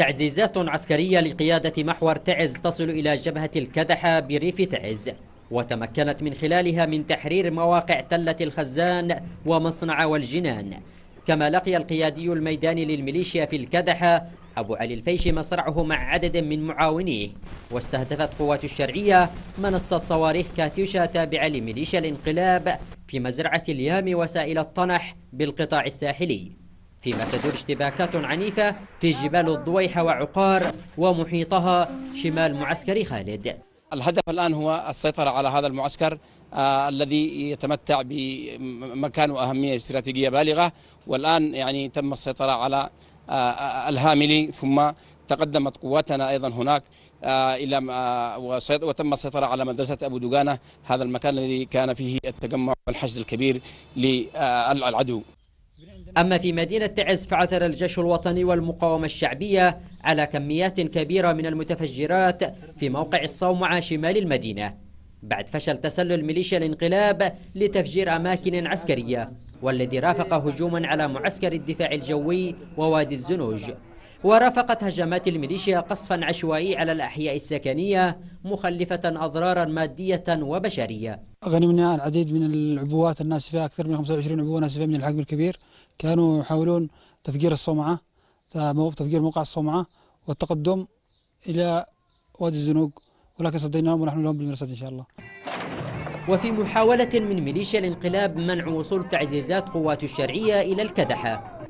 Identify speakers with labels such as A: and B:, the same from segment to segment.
A: تعزيزات عسكرية لقيادة محور تعز تصل إلى جبهة الكدحة بريف تعز وتمكنت من خلالها من تحرير مواقع تلة الخزان ومصنع والجنان كما لقي القيادي الميداني للميليشيا في الكدحة أبو علي الفيش مصرعه مع عدد من معاونيه واستهدفت قوات الشرعية منصة صواريخ كاتيوشا تابعة لميليشيا الانقلاب في مزرعة اليام وسائل الطنح بالقطاع الساحلي فيما تدور اشتباكات عنيفة في جبال الضويحة وعقار ومحيطها شمال معسكر خالد الهدف
B: الآن هو السيطرة على هذا المعسكر آه الذي يتمتع بمكان وأهمية استراتيجية بالغة والآن يعني تم السيطرة على آه الهاملي ثم تقدمت قواتنا أيضا هناك آه إلى آه، وتم السيطرة على مدرسة أبو دوغانه هذا المكان الذي كان فيه التجمع والحشد الكبير للعدو
A: أما في مدينة تعز فعثر الجيش الوطني والمقاومة الشعبية على كميات كبيرة من المتفجرات في موقع الصومعة شمال المدينة بعد فشل تسلل ميليشيا الانقلاب لتفجير أماكن عسكرية والذي رافق هجوما على معسكر الدفاع الجوي ووادي الزنوج ورافقت هجمات الميليشيا قصفا عشوائي على الأحياء السكنية مخلفة أضرارا مادية وبشرية
C: غنمنا العديد من العبوات الناسفة أكثر من 25 عبوة ناسفة من الحجم الكبير كانوا يحاولون تفجير الصومعة تفجير موقع الصومعة والتقدم إلى وادي الزنوق ولكن صديناهم ونحن لهم بالمرصاد إن شاء الله
A: وفي محاولة من ميليشيا الانقلاب منع وصول تعزيزات قوات الشرعية إلى الكدحة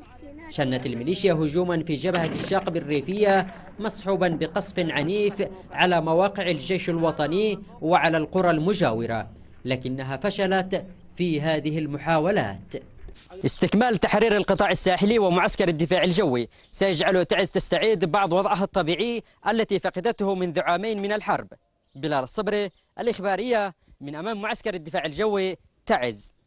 A: شنت الميليشيا هجوما في جبهة الشاقب الريفية مصحوبا بقصف عنيف على مواقع الجيش الوطني وعلى القرى المجاورة لكنها فشلت في هذه المحاولات استكمال تحرير القطاع الساحلي ومعسكر الدفاع الجوي سيجعل تعز تستعيد بعض وضعها الطبيعي التي فقدته منذ عامين من الحرب بلال الصبري الإخبارية من أمام معسكر الدفاع الجوي تعز